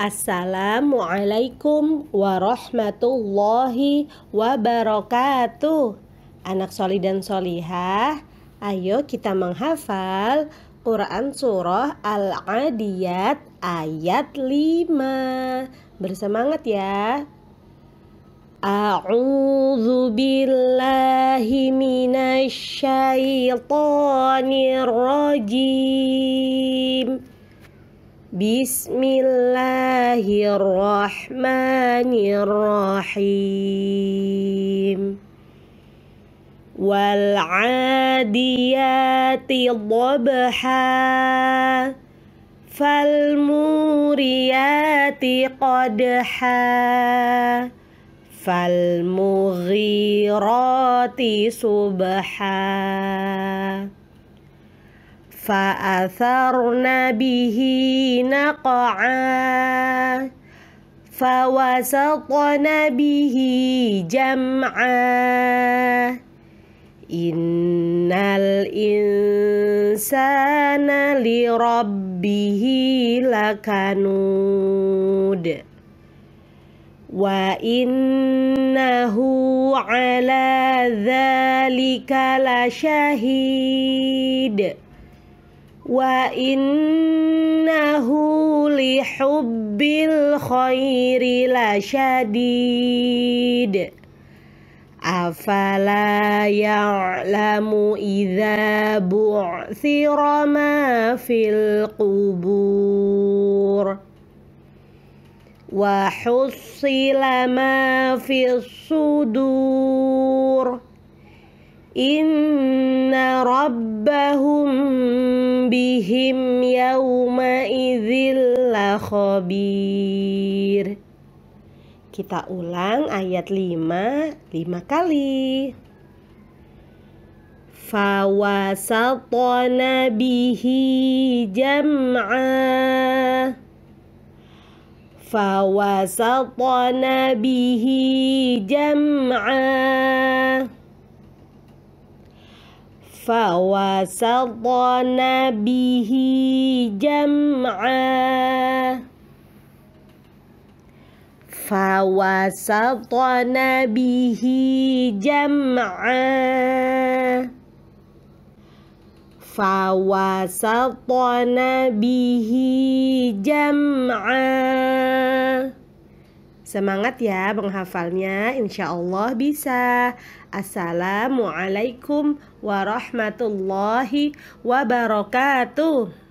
Assalamualaikum warahmatullahi wabarakatuh Anak soli dan solihah Ayo kita menghafal Quran Surah Al-Adiyat ayat 5 Bersemangat ya A'udzu billahi minasy syaithanir rajim بسم الله الرحمن الرحيم والعاديات ضبحا فالموريات قدحا فالمغيرات صبحا فأثرنا به نقعا فوسطنا به جمعا إن الإنسان لربه لكنود وإنه على ذلك لشهيد وإنه لحب الخير لشديد أفلا يعلم إذا بعثر ما في القبور وحصل ما في الصدور إن ربهم bihim yauma idzil khabir. Kita ulang ayat 5 5 kali. Fawasatna bihi jam'a Fawasatna bihi jam'a فوسطن به جمعا فوسطن به جمعا فوسطن به جمعا Semangat ya menghafalnya, insya Allah bisa. Assalamualaikum warahmatullahi wabarakatuh.